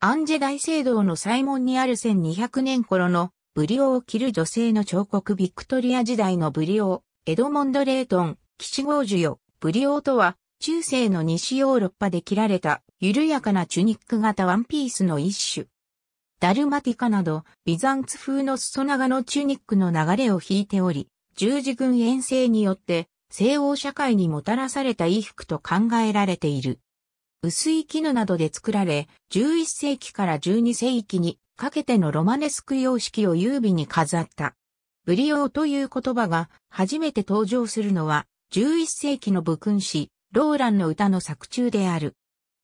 アンジェ大聖堂の祭門にある1200年頃のブリオを着る女性の彫刻ビクトリア時代のブリオ、エドモンド・レイトン、キシゴージュよ、ブリオとは、中世の西ヨーロッパで着られた、緩やかなチュニック型ワンピースの一種。ダルマティカなど、ビザンツ風の裾長のチュニックの流れを引いており、十字軍遠征によって、西欧社会にもたらされた衣服と考えられている。薄い絹などで作られ、11世紀から12世紀にかけてのロマネスク様式を優美に飾った。ブリオーという言葉が初めて登場するのは、11世紀の武勲師、ローランの歌の作中である。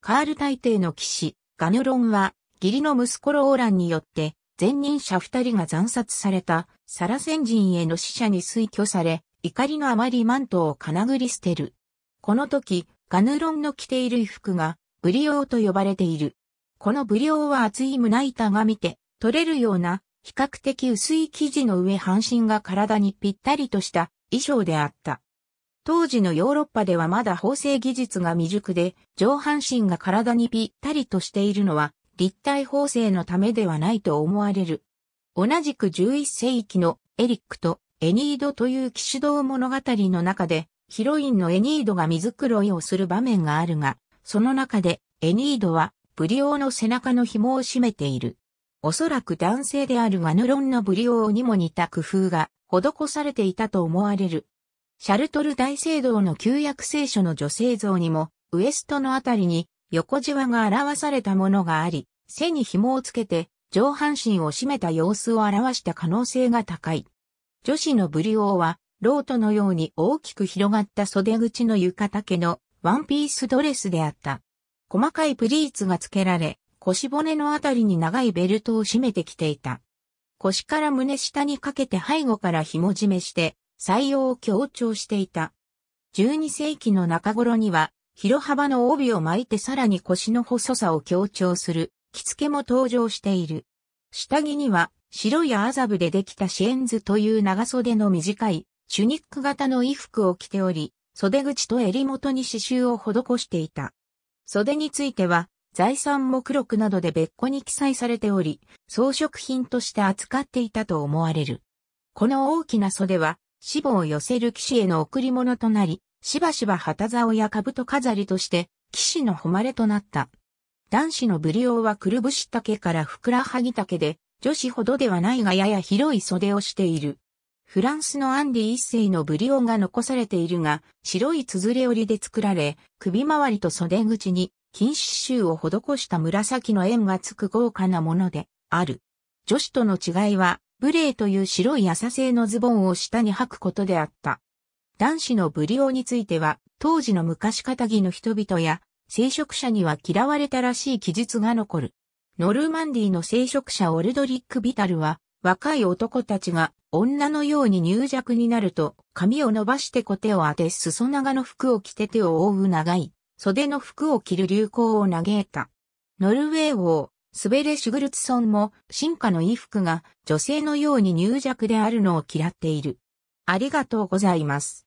カール大帝の騎士、ガヌロンは、義理の息子ローランによって、前任者二人が惨殺されたサラセン人への死者に推挙され、怒りのあまりマントを金繰り捨てる。この時、ガヌロンの着ている衣服が、ブリオーと呼ばれている。このブリオーは厚い胸板が見て、取れるような、比較的薄い生地の上半身が体にぴったりとした衣装であった。当時のヨーロッパではまだ縫製技術が未熟で、上半身が体にぴったりとしているのは、立体縫製のためではないと思われる。同じく11世紀のエリックとエニードという騎士道物語の中で、ヒロインのエニードが水黒いをする場面があるが、その中でエニードはブリオーの背中の紐を締めている。おそらく男性であるワヌロンのブリオーにも似た工夫が施されていたと思われる。シャルトル大聖堂の旧約聖書の女性像にも、ウエストのあたりに横じわが表されたものがあり、背に紐をつけて上半身を締めた様子を表した可能性が高い。女子のブリオーはロートのように大きく広がった袖口の床丈のワンピースドレスであった。細かいプリーツが付けられ、腰骨のあたりに長いベルトを締めてきていた。腰から胸下にかけて背後から紐締めして、採用を強調していた。12世紀の中頃には、広幅の帯を巻いてさらに腰の細さを強調する、着付けも登場している。下着には、白いア布ザブでできたシエンズという長袖の短い、チュニック型の衣服を着ており、袖口と襟元に刺繍を施していた。袖については、財産目録などで別個に記載されており、装飾品として扱っていたと思われる。この大きな袖は、死肪を寄せる騎士への贈り物となり、しばしば旗竿や兜飾りとして、騎士の誉れとなった。男子のブリオはくるぶし丈からふくらはぎ丈で、女子ほどではないがやや広い袖をしている。フランスのアンディ一世のブリオンが残されているが、白い綴れ織りで作られ、首周りと袖口に金刺繍を施した紫の円がつく豪華なものである。女子との違いは、ブレーという白い朝製のズボンを下に履くことであった。男子のブリオについては、当時の昔仇の人々や、聖職者には嫌われたらしい記述が残る。ノルマンディの聖職者オルドリック・ビタルは、若い男たちが女のように入弱になると髪を伸ばしてコテを当て裾長の服を着て手を覆う長い袖の服を着る流行を嘆いた。ノルウェー王、スベレ・シュグルツソンも進化の衣服が女性のように入弱であるのを嫌っている。ありがとうございます。